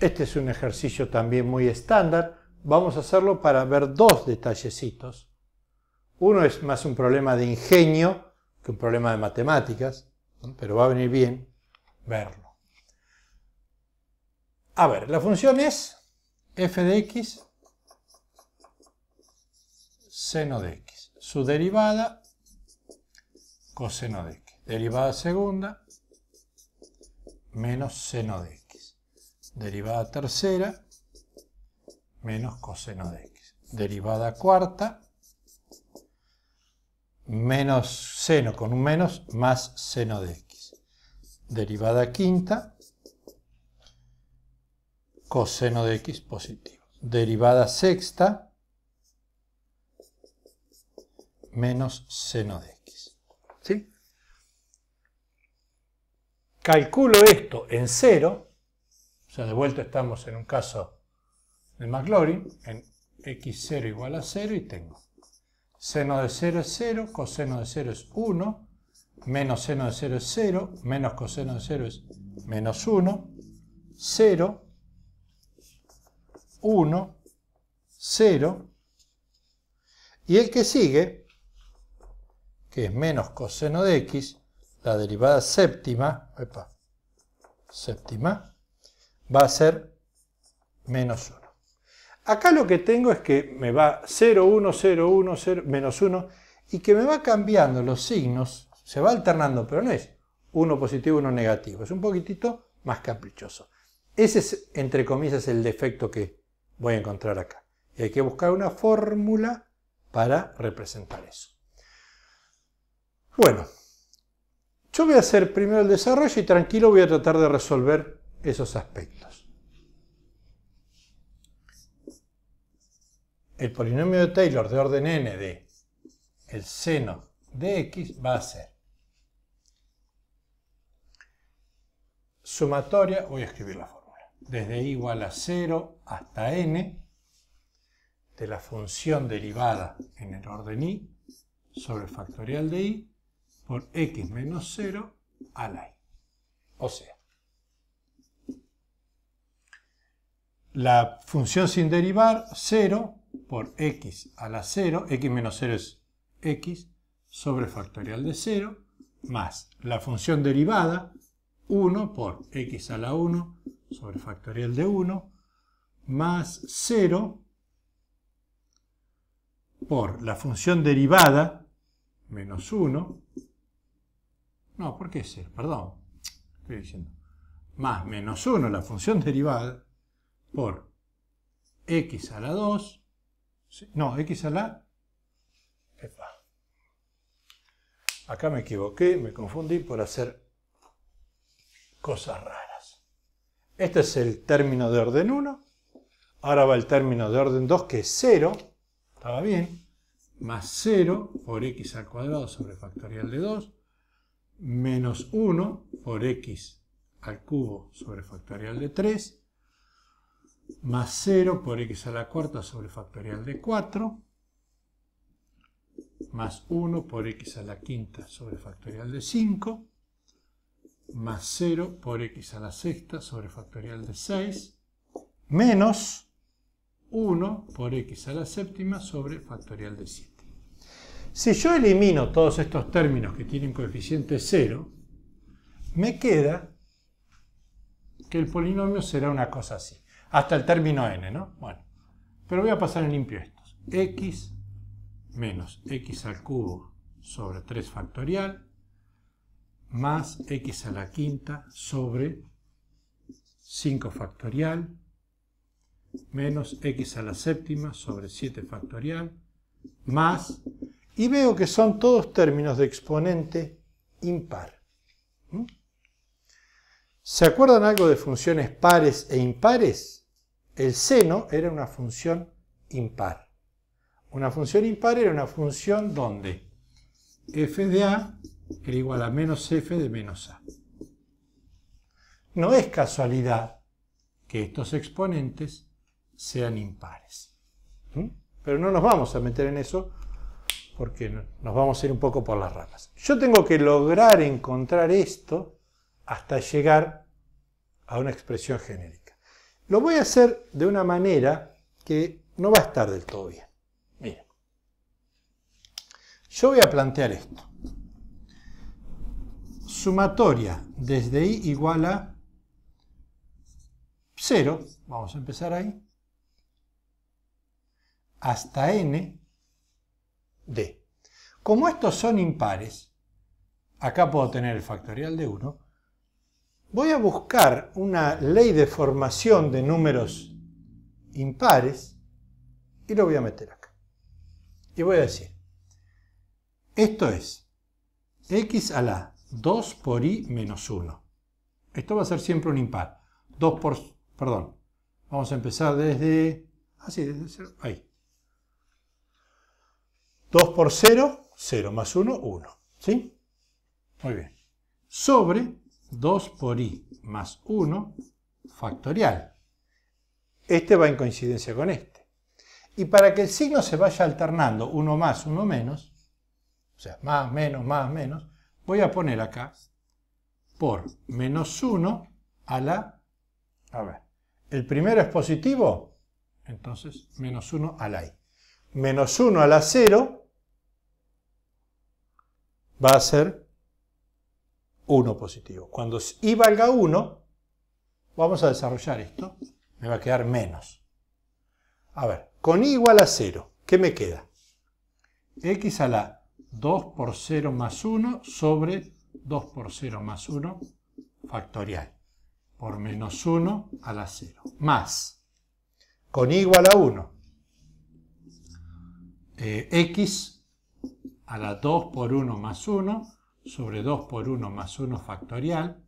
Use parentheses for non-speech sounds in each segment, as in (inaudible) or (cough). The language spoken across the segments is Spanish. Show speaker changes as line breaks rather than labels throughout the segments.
Este es un ejercicio también muy estándar. Vamos a hacerlo para ver dos detallecitos. Uno es más un problema de ingenio que un problema de matemáticas, pero va a venir bien verlo. A ver, la función es f de x seno de x. Su derivada, coseno de x. Derivada segunda, menos seno de x derivada tercera menos coseno de x. Derivada cuarta, menos seno con un menos, más seno de x. Derivada quinta, coseno de x positivo. Derivada sexta, menos seno de x. ¿Sí? Calculo esto en cero, o sea, de vuelta estamos en un caso de Maclaurin, en x0 igual a 0 y tengo seno de 0 es 0, coseno de 0 es 1, menos seno de 0 es 0, menos coseno de 0 es menos 1, 0, 1, 0, y el que sigue, que es menos coseno de x, la derivada séptima, séptima, va a ser menos 1. Acá lo que tengo es que me va 0, 1, 0, 1, 0, menos 1 y que me va cambiando los signos, se va alternando, pero no es uno positivo, uno negativo, es un poquitito más caprichoso. Ese es, entre comillas, el defecto que voy a encontrar acá. Y hay que buscar una fórmula para representar eso. Bueno, yo voy a hacer primero el desarrollo y tranquilo voy a tratar de resolver esos aspectos. El polinomio de Taylor de orden n de el seno de x va a ser sumatoria, voy a escribir la fórmula, desde i igual a 0 hasta n de la función derivada en el orden i sobre el factorial de i por x menos 0 a la i. O sea, la función sin derivar 0 por x a la 0, x menos 0 es x, sobre factorial de 0, más la función derivada 1 por x a la 1 sobre factorial de 1, más 0 por la función derivada menos 1, no, ¿por qué 0? Perdón, estoy diciendo, más menos 1 la función derivada, por x a la 2, no, x a la... Acá me equivoqué, me confundí por hacer cosas raras. Este es el término de orden 1. Ahora va el término de orden 2, que es 0. Estaba bien. Más 0 por x al cuadrado sobre factorial de 2. Menos 1 por x al cubo sobre factorial de 3 más 0 por x a la cuarta sobre factorial de 4, más 1 por x a la quinta sobre factorial de 5, más 0 por x a la sexta sobre factorial de 6, menos 1 por x a la séptima sobre factorial de 7. Si yo elimino todos estos términos que tienen coeficiente 0, me queda que el polinomio será una cosa así hasta el término n, ¿no? Bueno, pero voy a pasar en limpio estos. x menos x al cubo sobre 3 factorial más x a la quinta sobre 5 factorial menos x a la séptima sobre 7 factorial más, y veo que son todos términos de exponente impar. ¿Mm? ¿Se acuerdan algo de funciones pares e impares? el seno era una función impar. Una función impar era una función donde f de a era igual a menos f de menos a. No es casualidad que estos exponentes sean impares. ¿Mm? Pero no nos vamos a meter en eso porque nos vamos a ir un poco por las ramas. Yo tengo que lograr encontrar esto hasta llegar a una expresión genérica. Lo voy a hacer de una manera que no va a estar del todo bien. Mira, Yo voy a plantear esto. Sumatoria desde i igual a 0, vamos a empezar ahí, hasta n de. Como estos son impares, acá puedo tener el factorial de 1, voy a buscar una ley de formación de números impares y lo voy a meter acá. Y voy a decir, esto es x a la 2 por i menos 1. Esto va a ser siempre un impar. 2 por, perdón, vamos a empezar desde, así, ah, desde 0, ahí. 2 por 0, 0 más 1, 1. ¿Sí? Muy bien. Sobre 2 por i más 1 factorial. Este va en coincidencia con este. Y para que el signo se vaya alternando, 1 más, 1 menos, o sea, más, menos, más, menos, voy a poner acá por menos 1 a la... A ver, el primero es positivo, entonces menos 1 a la i. Menos 1 a la 0 va a ser 1 positivo. Cuando i valga 1, vamos a desarrollar esto, me va a quedar menos. A ver, con i igual a 0, ¿qué me queda? x a la 2 por 0 más 1 sobre 2 por 0 más 1 factorial por menos 1 a la 0 más con i igual a 1 eh, x a la 2 por 1 más 1 sobre 2 por 1 más 1 factorial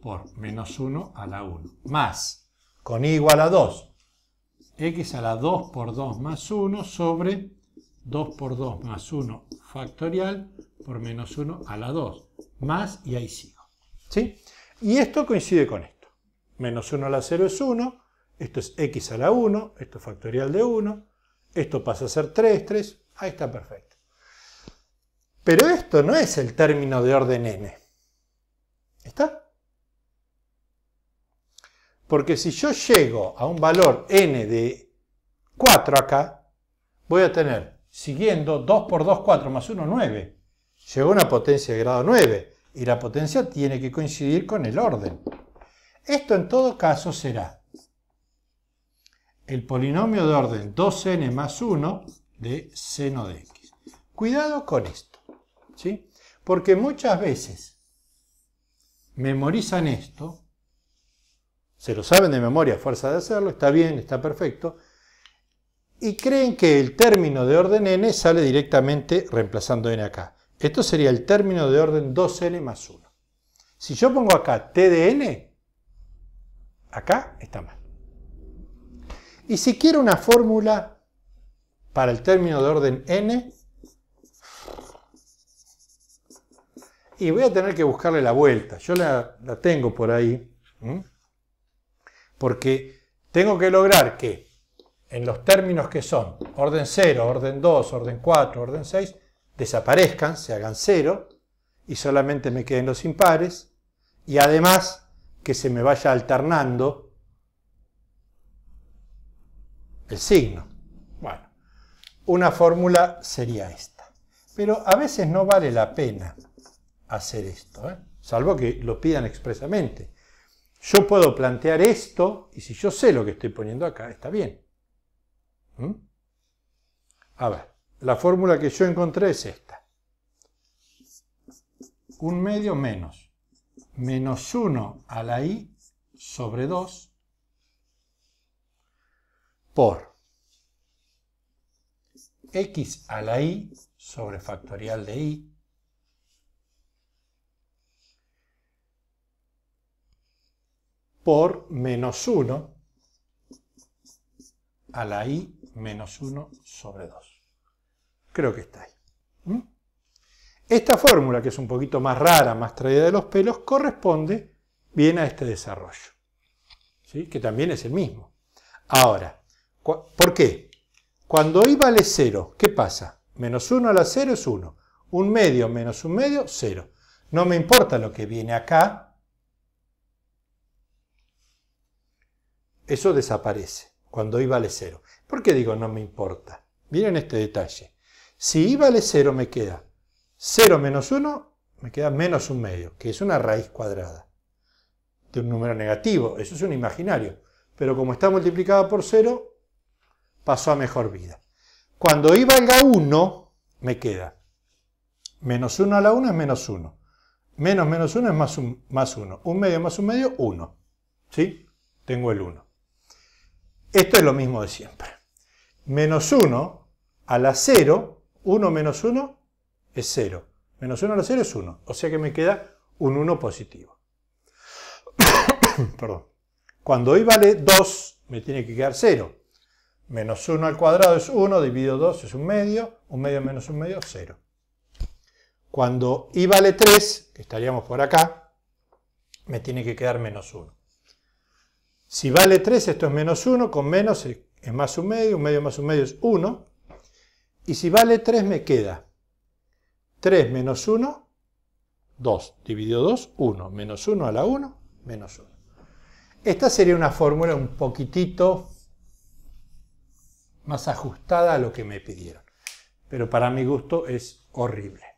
por menos 1 a la 1, más, con i igual a 2, x a la 2 por 2 más 1 sobre 2 por 2 más 1 factorial por menos 1 a la 2, más, y ahí sigo. ¿Sí? Y esto coincide con esto. Menos 1 a la 0 es 1, esto es x a la 1, esto es factorial de 1, esto pasa a ser 3, 3, ahí está perfecto. Pero esto no es el término de orden n. ¿Está? Porque si yo llego a un valor n de 4 acá, voy a tener, siguiendo 2 por 2, 4 más 1, 9. Llegó a una potencia de grado 9 y la potencia tiene que coincidir con el orden. Esto en todo caso será el polinomio de orden 2n más 1 de seno de x. Cuidado con esto. ¿sí? Porque muchas veces memorizan esto, se lo saben de memoria a fuerza de hacerlo, está bien, está perfecto, y creen que el término de orden n sale directamente reemplazando n acá. Esto sería el término de orden 2n más 1. Si yo pongo acá t de n, acá está mal. Y si quiero una fórmula para el término de orden n, y voy a tener que buscarle la vuelta. Yo la, tengo por ahí, porque tengo que lograr que en los términos que son orden 0, orden 2, orden 4, orden 6, desaparezcan, se hagan 0 y solamente me queden los impares y además que se me vaya alternando el signo. Bueno, una fórmula sería esta. Pero a veces no vale la pena hacer esto, ¿eh? salvo que lo pidan expresamente. Yo puedo plantear esto y si yo sé lo que estoy poniendo acá, está bien. ¿Mm? A ver, la fórmula que yo encontré es esta. Un medio menos menos 1 a la i sobre 2 por x a la i sobre factorial de i por menos 1 a la i menos 1 sobre 2. Creo que está ahí. ¿Mm? Esta fórmula, que es un poquito más rara, más traída de los pelos, corresponde bien a este desarrollo, que también es el mismo. Ahora, ¿por qué? Cuando i vale 0, ¿qué pasa? Menos 1 a la 0 es 1. Un medio menos un medio, 0. No me importa lo que viene acá, Eso desaparece cuando I vale 0. ¿Por qué digo no me importa? Miren este detalle. Si I vale 0 me queda 0 menos 1, me queda menos un medio, que es una raíz cuadrada de un número negativo. Eso es un imaginario. Pero como está multiplicado por 0, pasó a mejor vida. Cuando I valga 1, me queda menos 1 a la 1 es menos 1. Menos menos 1 es más 1. más 1. Un medio más un medio, 1. ¿Sí? Tengo el 1. Esto es lo mismo de siempre. Menos 1 a la 0, 1 menos 1 es 0. Menos 1 a la 0 es 1, o sea que me queda un 1 positivo. (coughs) Perdón. Cuando y vale 2, me tiene que quedar 0. Menos 1 al cuadrado es 1, dividido 2 es un medio, un medio menos un medio, 0. Cuando i vale 3, que estaríamos por acá, me tiene que quedar menos 1. Si vale 3, esto es menos 1, con menos es más un medio, un medio más un medio es 1. Y si vale 3 me queda 3 menos 1, 2. Dividido 2, 1. Menos 1 a la 1, menos 1. Esta sería una fórmula un poquitito más ajustada a lo que me pidieron. Pero para mi gusto es horrible.